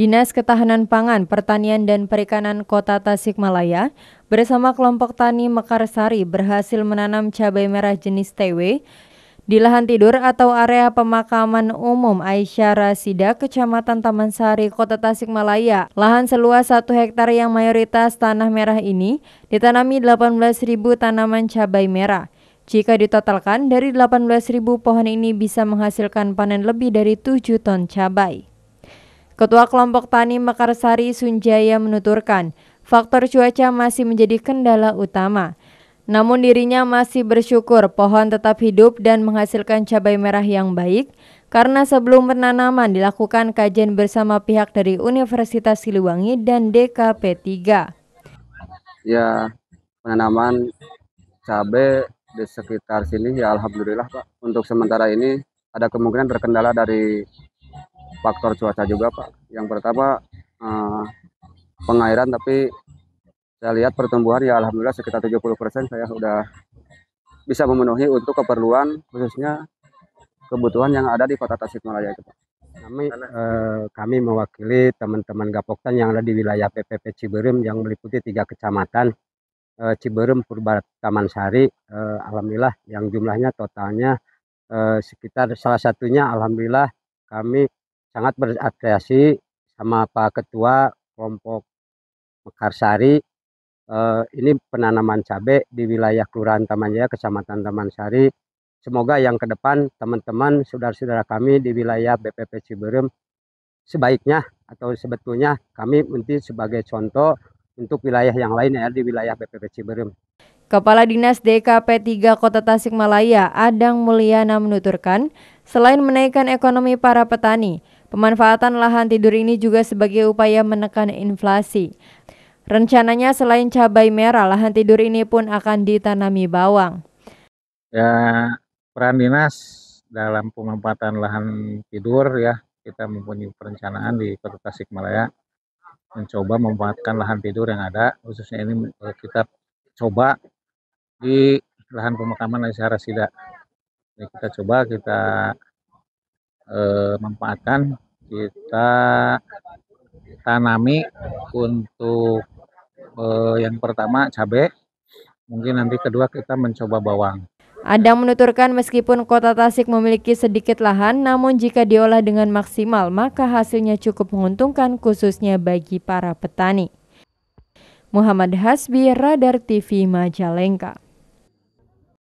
Dinas Ketahanan Pangan, Pertanian dan Perikanan Kota Tasikmalaya bersama kelompok tani Mekarsari berhasil menanam cabai merah jenis TW di lahan tidur atau area pemakaman umum Aisyah Rasida, Kecamatan Taman Sari, Kota Tasikmalaya. Lahan seluas satu hektar yang mayoritas tanah merah ini ditanami 18.000 tanaman cabai merah. Jika ditotalkan, dari 18.000 pohon ini bisa menghasilkan panen lebih dari 7 ton cabai. Ketua Kelompok Tani Mekarsari Sunjaya menuturkan, faktor cuaca masih menjadi kendala utama. Namun dirinya masih bersyukur pohon tetap hidup dan menghasilkan cabai merah yang baik karena sebelum penanaman dilakukan kajian bersama pihak dari Universitas Siliwangi dan DKP 3. Ya, penanaman cabai di sekitar sini ya alhamdulillah Pak. Untuk sementara ini ada kemungkinan terkendala dari faktor cuaca juga Pak. Yang pertama eh, pengairan tapi saya lihat pertumbuhan ya alhamdulillah sekitar 70% saya sudah bisa memenuhi untuk keperluan khususnya kebutuhan yang ada di Kota Tasikmalaya itu Pak. Kami eh, kami mewakili teman-teman Gapoktan yang ada di wilayah PPP Ciberem yang meliputi tiga kecamatan eh, Ciberem, Taman Sari, eh, alhamdulillah yang jumlahnya totalnya eh, sekitar salah satunya alhamdulillah kami sangat berapresiasi sama Pak Ketua kelompok Mekarsari eh, ini penanaman cabai di wilayah Kelurahan Taman Jaya, Kecamatan Taman Sari. Semoga yang ke depan teman-teman, saudara-saudara kami di wilayah BPP Ciberem sebaiknya atau sebetulnya kami nanti sebagai contoh untuk wilayah yang lain ya di wilayah BPP Ciberem. Kepala Dinas DKP 3 Kota Tasikmalaya, Adang Mulyana menuturkan, selain menaikkan ekonomi para petani, Pemanfaatan lahan tidur ini juga sebagai upaya menekan inflasi. Rencananya selain cabai merah, lahan tidur ini pun akan ditanami bawang. Ya, peran dinas dalam pemanfaatan lahan tidur ya, kita mempunyai perencanaan di Kota Tasikmalaya mencoba memanfaatkan lahan tidur yang ada khususnya ini eh, kita coba di lahan pemakaman Aisyah Rasida. Ini kita coba kita eh, manfaatkan kita tanami untuk eh, yang pertama cabai mungkin nanti kedua kita mencoba bawang Adam menuturkan meskipun kota Tasik memiliki sedikit lahan, namun jika diolah dengan maksimal maka hasilnya cukup menguntungkan khususnya bagi para petani. Muhammad Hasbi, Radar TV Majalengka.